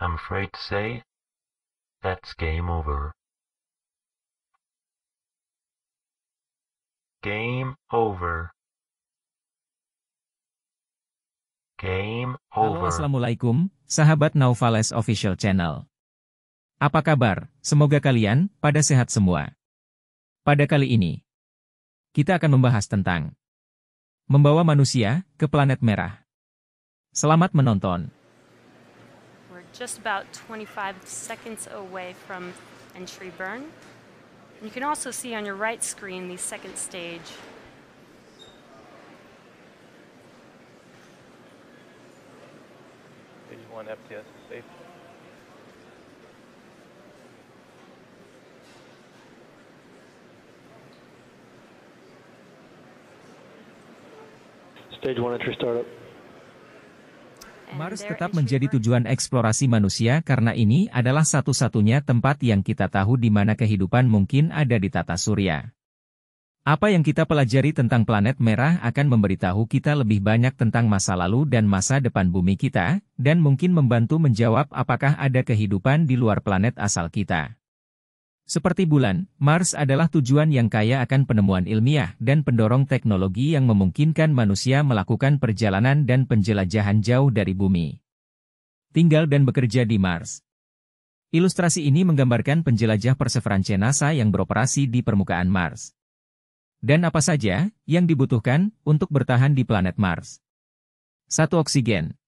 I'm afraid to say that's game over. Game over. Game over. Halo Assalamualaikum, sahabat Naufales Official Channel. Apa kabar? Semoga kalian pada sehat semua. Pada kali ini, kita akan membahas tentang membawa manusia ke planet merah. Selamat menonton. just about 25 seconds away from entry burn. And you can also see on your right screen the second stage. Stage 1 FTS safe. Stage 1 entry startup. Mars tetap menjadi tujuan eksplorasi manusia karena ini adalah satu-satunya tempat yang kita tahu di mana kehidupan mungkin ada di tata surya. Apa yang kita pelajari tentang planet merah akan memberitahu kita lebih banyak tentang masa lalu dan masa depan bumi kita, dan mungkin membantu menjawab apakah ada kehidupan di luar planet asal kita. Seperti bulan, Mars adalah tujuan yang kaya akan penemuan ilmiah dan pendorong teknologi yang memungkinkan manusia melakukan perjalanan dan penjelajahan jauh dari bumi. Tinggal dan bekerja di Mars. Ilustrasi ini menggambarkan penjelajah Perseverance NASA yang beroperasi di permukaan Mars. Dan apa saja yang dibutuhkan untuk bertahan di planet Mars? 1. Oksigen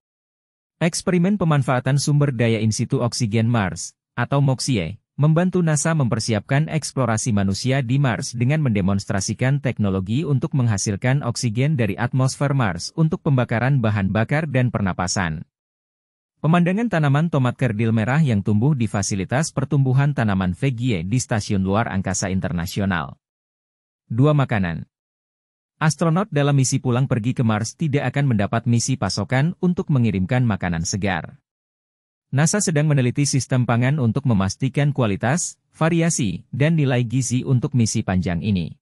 Eksperimen pemanfaatan sumber daya in situ oksigen Mars, atau MOXIE, membantu NASA mempersiapkan eksplorasi manusia di Mars dengan mendemonstrasikan teknologi untuk menghasilkan oksigen dari atmosfer Mars untuk pembakaran bahan bakar dan pernapasan. Pemandangan tanaman tomat kerdil merah yang tumbuh di fasilitas pertumbuhan tanaman VGE di Stasiun Luar Angkasa Internasional. Dua Makanan Astronot dalam misi pulang pergi ke Mars tidak akan mendapat misi pasokan untuk mengirimkan makanan segar. NASA sedang meneliti sistem pangan untuk memastikan kualitas, variasi, dan nilai gizi untuk misi panjang ini.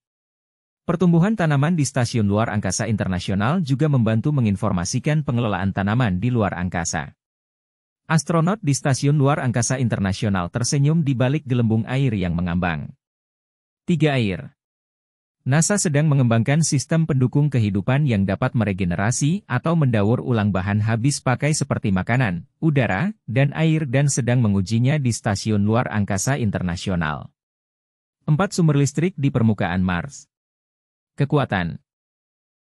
Pertumbuhan tanaman di Stasiun Luar Angkasa Internasional juga membantu menginformasikan pengelolaan tanaman di luar angkasa. Astronot di Stasiun Luar Angkasa Internasional tersenyum di balik gelembung air yang mengambang. Tiga Air NASA sedang mengembangkan sistem pendukung kehidupan yang dapat meregenerasi atau mendaur ulang bahan habis pakai seperti makanan, udara, dan air dan sedang mengujinya di Stasiun Luar Angkasa Internasional. 4 sumber listrik di permukaan Mars. Kekuatan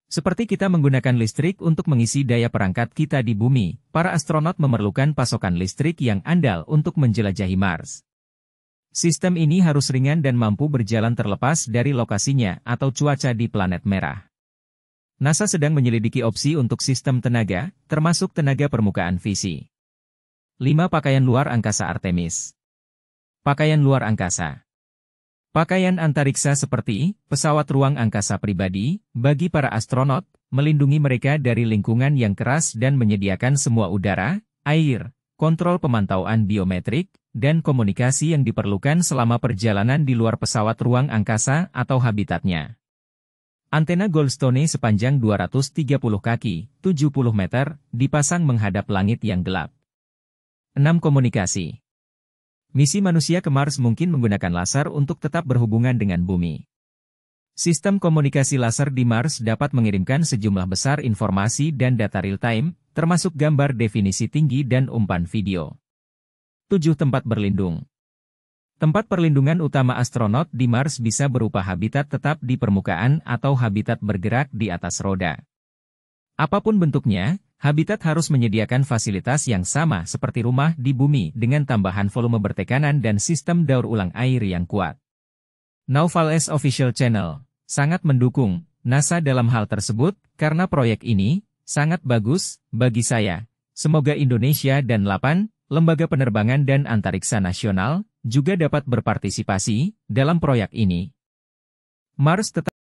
Seperti kita menggunakan listrik untuk mengisi daya perangkat kita di bumi, para astronot memerlukan pasokan listrik yang andal untuk menjelajahi Mars. Sistem ini harus ringan dan mampu berjalan terlepas dari lokasinya atau cuaca di planet merah. NASA sedang menyelidiki opsi untuk sistem tenaga, termasuk tenaga permukaan visi. 5. Pakaian luar angkasa Artemis Pakaian luar angkasa Pakaian antariksa seperti pesawat ruang angkasa pribadi, bagi para astronot, melindungi mereka dari lingkungan yang keras dan menyediakan semua udara, air, kontrol pemantauan biometrik, dan komunikasi yang diperlukan selama perjalanan di luar pesawat ruang angkasa atau habitatnya. Antena Goldstone sepanjang 230 kaki, 70 meter, dipasang menghadap langit yang gelap. 6. Komunikasi Misi manusia ke Mars mungkin menggunakan laser untuk tetap berhubungan dengan bumi. Sistem komunikasi laser di Mars dapat mengirimkan sejumlah besar informasi dan data real-time, termasuk gambar definisi tinggi dan umpan video. 7 tempat berlindung. Tempat perlindungan utama astronot di Mars bisa berupa habitat tetap di permukaan atau habitat bergerak di atas roda. Apapun bentuknya, habitat harus menyediakan fasilitas yang sama seperti rumah di bumi dengan tambahan volume bertekanan dan sistem daur ulang air yang kuat. Naufal S Official Channel sangat mendukung NASA dalam hal tersebut karena proyek ini sangat bagus bagi saya. Semoga Indonesia dan 8 Lembaga Penerbangan dan Antariksa Nasional, juga dapat berpartisipasi dalam proyek ini. Mars tetap